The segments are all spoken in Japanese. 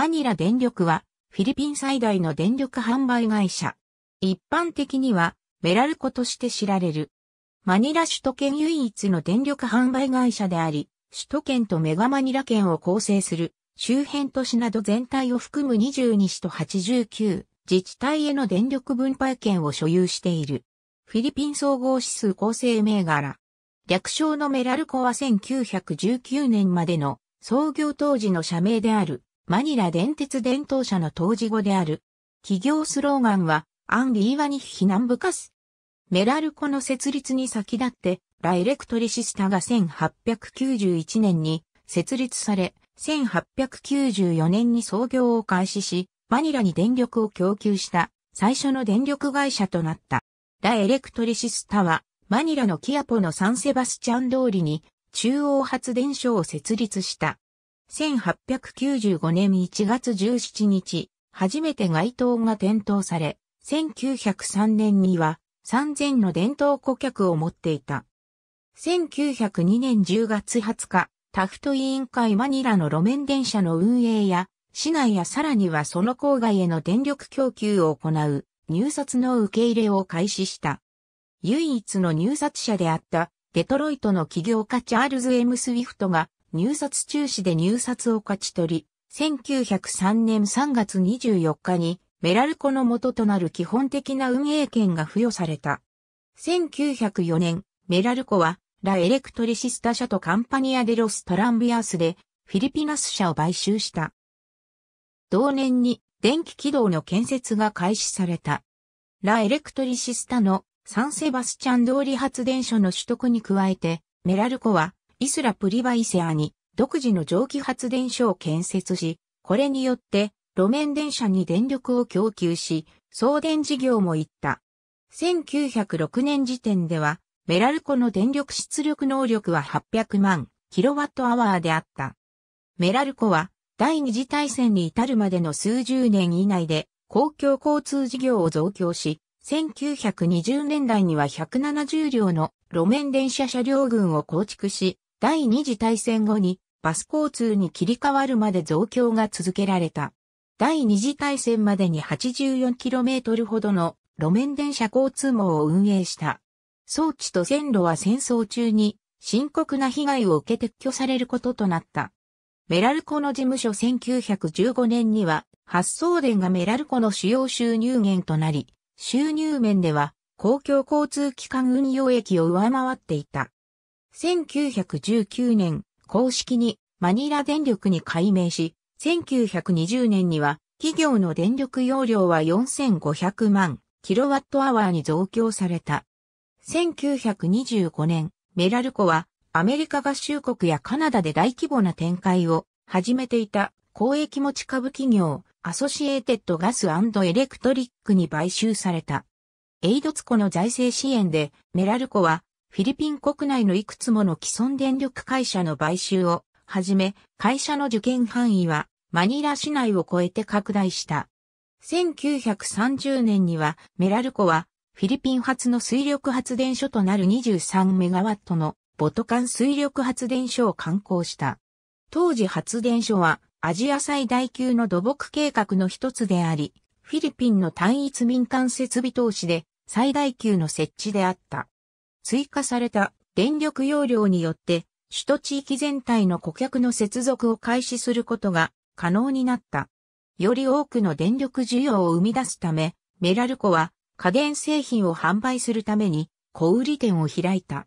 マニラ電力はフィリピン最大の電力販売会社。一般的にはメラルコとして知られる。マニラ首都圏唯一の電力販売会社であり、首都圏とメガマニラ県を構成する周辺都市など全体を含む22市と89自治体への電力分配権を所有している。フィリピン総合指数構成銘柄。略称のメラルコは1919年までの創業当時の社名であるマニラ電鉄伝統社の当時語である。企業スローガンは、アン・リーワニヒナンブカス。メラルコの設立に先立って、ラエレクトリシスタが1891年に設立され、1894年に創業を開始し、マニラに電力を供給した最初の電力会社となった。ラエレクトリシスタは、マニラのキアポのサンセバスチャン通りに中央発電所を設立した。1895年1月17日、初めて街灯が点灯され、1903年には3000の伝統顧客を持っていた。1902年10月20日、タフト委員会マニラの路面電車の運営や、市内やさらにはその郊外への電力供給を行う入札の受け入れを開始した。唯一の入札者であったデトロイトの企業家チャールズ・ M・ スウィフトが入札中止で入札を勝ち取り、1903年3月24日にメラルコの元となる基本的な運営権が付与された。1904年、メラルコはラ・エレクトリシスタ社とカンパニア・デ・ロス・トランビアスでフィリピナス社を買収した。同年に電気軌道の建設が開始された。ラ・エレクトリシスタのサンセバスチャン通り発電所の取得に加えて、メラルコはイスラプリバイセアに独自の蒸気発電所を建設し、これによって路面電車に電力を供給し、送電事業も行った。1906年時点では、メラルコの電力出力能力は800万キロワットアワーであった。メラルコは第二次大戦に至るまでの数十年以内で公共交通事業を増強し、1920年代には170両の路面電車車両群を構築し、第二次大戦後にバス交通に切り替わるまで増強が続けられた。第二次大戦までに 84km ほどの路面電車交通網を運営した。装置と線路は戦争中に深刻な被害を受け撤去されることとなった。メラルコの事務所1915年には発送電がメラルコの主要収入源となり、収入面では公共交通機関運用益を上回っていた。1919年、公式にマニラ電力に改名し、1920年には企業の電力容量は4500万キロワットアワーに増強された。1925年、メラルコはアメリカ合衆国やカナダで大規模な展開を始めていた公益持ち株企業アソシエーテッドガスエレクトリックに買収された。エイドツコの財政支援でメラルコはフィリピン国内のいくつもの既存電力会社の買収をはじめ、会社の受験範囲はマニラ市内を超えて拡大した。1930年にはメラルコはフィリピン発の水力発電所となる23メガワットのボトカン水力発電所を観光した。当時発電所はアジア最大級の土木計画の一つであり、フィリピンの単一民間設備投資で最大級の設置であった。追加された電力容量によって、首都地域全体の顧客の接続を開始することが可能になった。より多くの電力需要を生み出すため、メラルコは家電製品を販売するために小売店を開いた。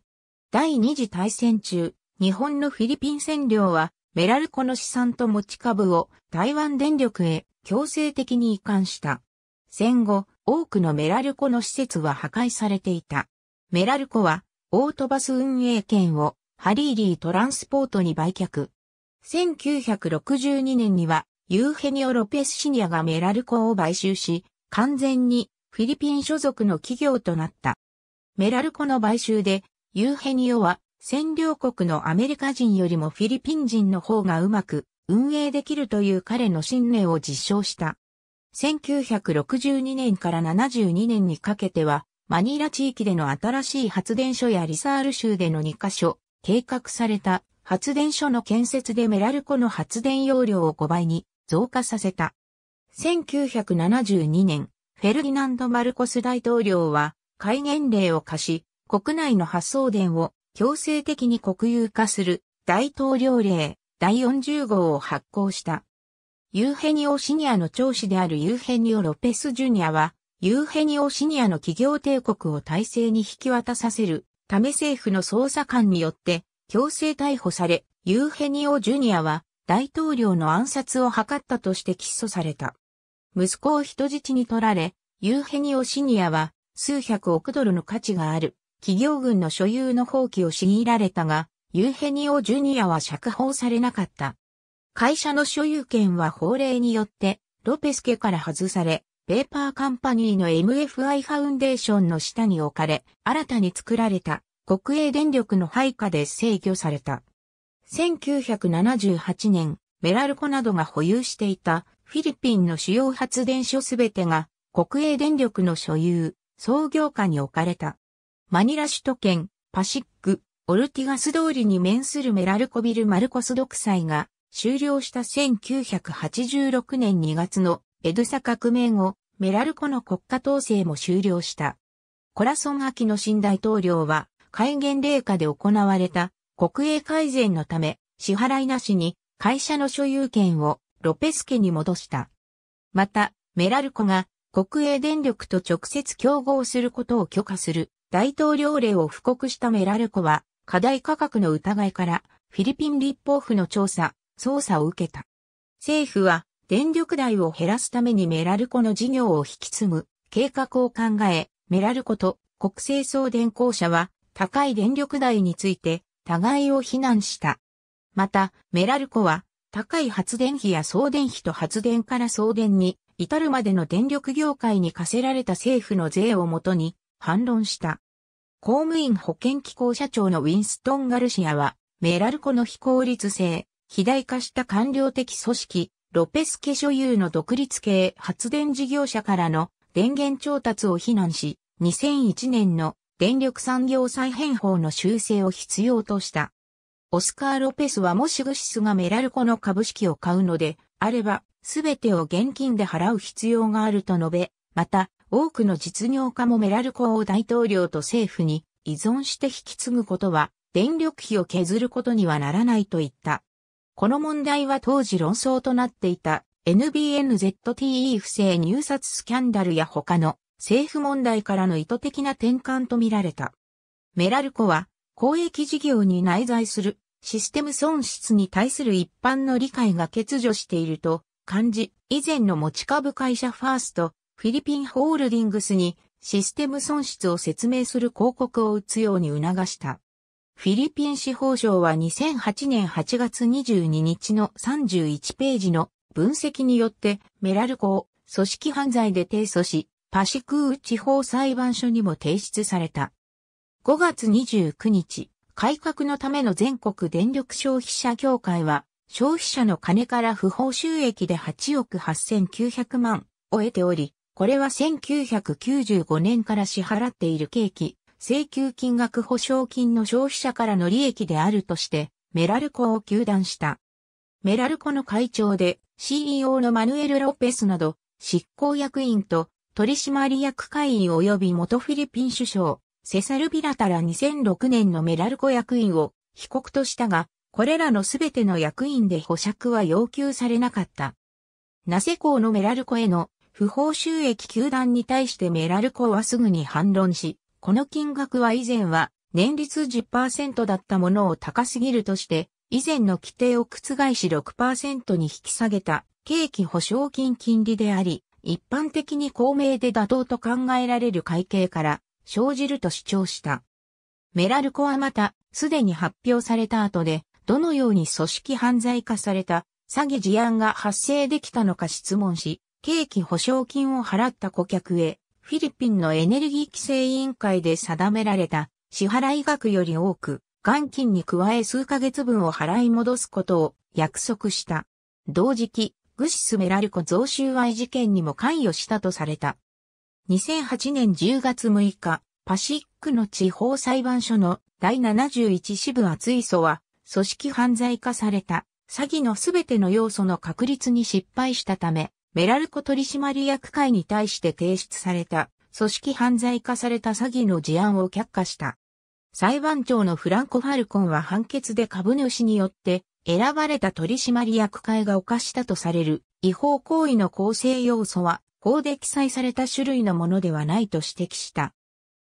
第二次大戦中、日本のフィリピン占領はメラルコの資産と持ち株を台湾電力へ強制的に移管した。戦後、多くのメラルコの施設は破壊されていた。メラルコは、オートバス運営権をハリーリートランスポートに売却。1962年には、ユーヘニオ・ロペスシニアがメラルコを買収し、完全にフィリピン所属の企業となった。メラルコの買収で、ユーヘニオは占領国のアメリカ人よりもフィリピン人の方がうまく運営できるという彼の信念を実証した。1962年から72年にかけては、マニラ地域での新しい発電所やリサール州での2カ所、計画された発電所の建設でメラルコの発電容量を5倍に増加させた。1972年、フェルディナンド・マルコス大統領は戒厳令を課し、国内の発送電を強制的に国有化する大統領令第40号を発行した。ユーヘニオ・シニアの長子であるユーヘニオ・ロペス・ジュニアはユーヘニオシニアの企業帝国を体制に引き渡させるため政府の捜査官によって強制逮捕され、ユーヘニオ・ジュニアは大統領の暗殺を図ったとして起訴された。息子を人質に取られ、ユーヘニオ・シニアは数百億ドルの価値がある企業軍の所有の放棄を強いられたが、ユーヘニオ・ジュニアは釈放されなかった。会社の所有権は法令によってロペス家から外され、ペーパーカンパニーの MFI ファウンデーションの下に置かれ、新たに作られた国営電力の配下で制御された。1978年、メラルコなどが保有していたフィリピンの主要発電所すべてが国営電力の所有、創業下に置かれた。マニラ首都圏、パシック、オルティガス通りに面するメラルコビルマルコス独裁が終了した1986年2月のエドサ革命後、メラルコの国家統制も終了した。コラソン・アキの新大統領は、戒厳令下で行われた国営改善のため、支払いなしに会社の所有権をロペス家に戻した。また、メラルコが国営電力と直接競合することを許可する大統領令を布告したメラルコは、課題価格の疑いからフィリピン立法府の調査、捜査を受けた。政府は電力代を減らすためにメラルコの事業を引き継ぐ計画を考え、メラルコと国政送電公社は高い電力代について互いを非難した。また、メラルコは高い発電費や送電費と発電から送電に至るまでの電力業界に課せられた政府の税をもとに反論した。公務員保険機構社長のウィンストン・ガルシアは、メラルコの非効率性、肥大化した官僚的組織、ロペス家所有の独立系発電事業者からの電源調達を非難し、2001年の電力産業再編法の修正を必要とした。オスカー・ロペスはもしグシスがメラルコの株式を買うので、あれば、すべてを現金で払う必要があると述べ、また、多くの実業家もメラルコを大統領と政府に依存して引き継ぐことは、電力費を削ることにはならないと言った。この問題は当時論争となっていた NBNZTE 不正入札スキャンダルや他の政府問題からの意図的な転換とみられた。メラルコは公益事業に内在するシステム損失に対する一般の理解が欠如していると感じ、以前の持ち株会社ファースト、フィリピンホールディングスにシステム損失を説明する広告を打つように促した。フィリピン司法省は2008年8月22日の31ページの分析によってメラルコを組織犯罪で提訴し、パシクー地方裁判所にも提出された。5月29日、改革のための全国電力消費者協会は、消費者の金から不法収益で8億8900万を得ており、これは1995年から支払っている契機請求金額保証金の消費者からの利益であるとして、メラルコを求断した。メラルコの会長で CEO のマヌエル・ロペスなど、執行役員と取締役会員及び元フィリピン首相、セサル・ビラタラ2006年のメラルコ役員を被告としたが、これらのすべての役員で保釈は要求されなかった。ナセ港のメラルコへの不法収益球団に対してメラルコはすぐに反論し、この金額は以前は年率10%だったものを高すぎるとして、以前の規定を覆し6%に引き下げた、景気保証金金利であり、一般的に公明で妥当と考えられる会計から生じると主張した。メラルコはまた、すでに発表された後で、どのように組織犯罪化された詐欺事案が発生できたのか質問し、景気保証金を払った顧客へフィリピンのエネルギー規制委員会で定められた支払い額より多く、元金に加え数ヶ月分を払い戻すことを約束した。同時期、グシス・メラルコ贈収賄事件にも関与したとされた。2008年10月6日、パシックの地方裁判所の第71支部厚磯は、組織犯罪化された詐欺のすべての要素の確立に失敗したため、メラルコ取締役会に対して提出された、組織犯罪化された詐欺の事案を却下した。裁判長のフランコ・ファルコンは判決で株主によって選ばれた取締役会が犯したとされる違法行為の構成要素は法で記載された種類のものではないと指摘した。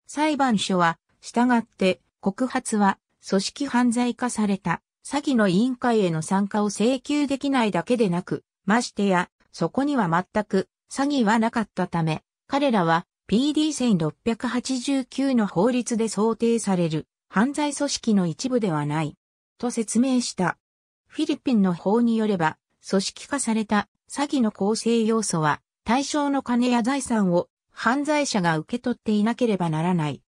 裁判所は、従って告発は組織犯罪化された詐欺の委員会への参加を請求できないだけでなく、ましてや、そこには全く詐欺はなかったため、彼らは PD1689 の法律で想定される犯罪組織の一部ではない、と説明した。フィリピンの法によれば、組織化された詐欺の構成要素は、対象の金や財産を犯罪者が受け取っていなければならない。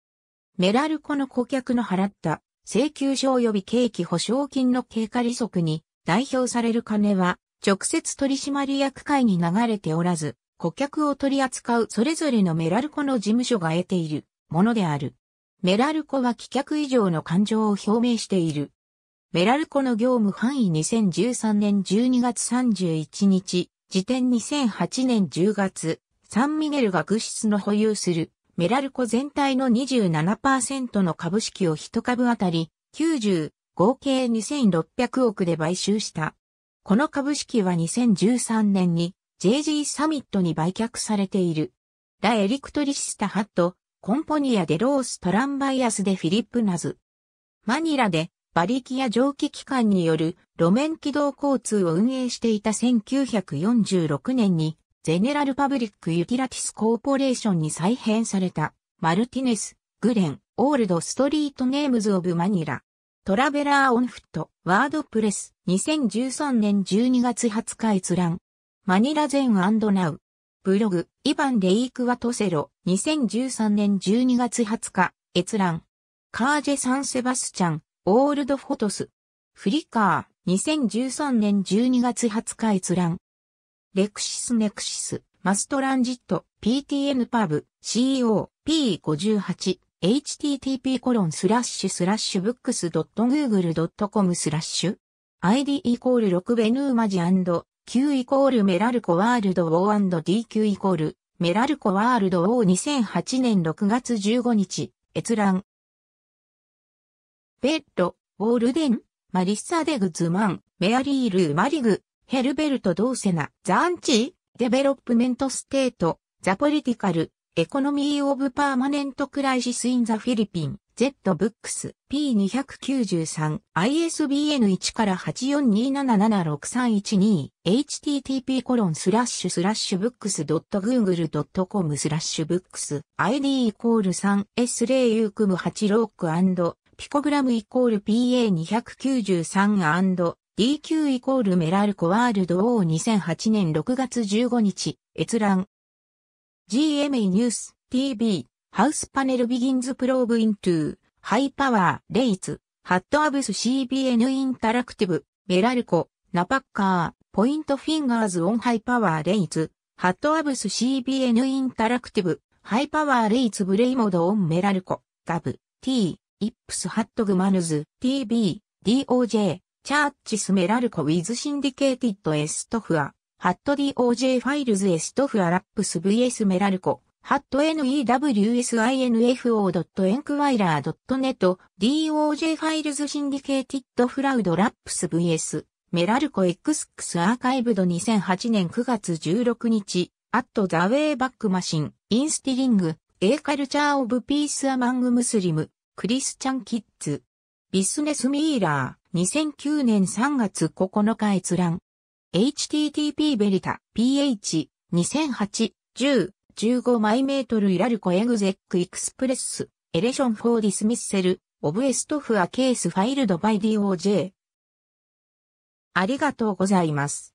メラルコの顧客の払った請求書及び景気保証金の経過利息に代表される金は直接取締役会に流れておらず、顧客を取り扱うそれぞれのメラルコの事務所が得ているものである。メラルコは棄却以上の感情を表明している。メラルコの業務範囲2013年12月31日、時点2008年10月、サンミゲルが具質の保有するメラルコ全体の27%の株式を1株あたり90、合計2600億で買収した。この株式は2013年に JG サミットに売却されている。ラエリクトリシスタハット、コンポニアデ・ローストランバイアスデ・フィリップナズ。マニラで馬力や蒸気機関による路面軌道交通を運営していた1946年にゼネラルパブリックユティラティスコーポレーションに再編されたマルティネス、グレン、オールドストリートネームズオブマニラ。トラベラーオンフット、ワードプレス、2013年12月20日閲覧。マニラゼンナウ。ブログ、イヴァン・レイクワトセロ、2013年12月20日、閲覧。カージェ・サン・セバスチャン、オールド・フォトス。フリカー、2013年12月20日閲覧。レクシス・ネクシス、マストランジット、PTN パブ、CO、P58。http://books.google.com スラッシュ id イコール6ベヌーマジ &q イコールメラルコワールド O&DQ イコールメラルコワールド O2008 年6月15日閲覧ベッド、ウォールデン、マリッサ・デグズマン、メアリー・ルー・マリグ、ヘルベルト・ドーセナ、ザ・アンチー、デベロップメント・ステート、ザ・ポリティカル、エコノミー・オブ・パーマネント・クライシス・イン・ザ・フィリピン、Z ブックス P293 ISBN 1から8427776312 http コロンスラッシュスラッシュブックスグーグルドットコムスラッシュブックス ID イコール 3S0 u ークム8ロックピコグラムイコール PA293& DQ イコールメラルコワールド O2008 年6月15日閲覧 GMA ニュース TV ハウスパネルビギンズプローブイントゥーハイパワーレイツハットアブス CBN インタラクティブメラルコナパッカーポイントフィンガーズオンハイパワーレイツハットアブス CBN インタラクティブハイパワーレイツブレイモードオンメラルコガブ T イップスハットグマヌズ TV DOJ チャーチスメラルコウィズシンディケーティッドエストフアハット DOJ ファイルズエストフアラップス VS メラルコ、ハット newsinfo.enquirer.net DOJ ファイルズシンディケーティッドフラウドラップス VS メラルコ XX アーカイブド2008年9月16日、アットザウェイバックマシン、インスティリング、A カルチャーオブピースアマングムスリム、クリスチャンキッズ。ビスネスミーラー、2009年3月9日閲覧。http ベリタ ph 2008 10 15マイメートルイラルコエグゼックエクスプレッスエレションフォーディスミッセルオブエストフアケースファイルドバイ DOJ ありがとうございます。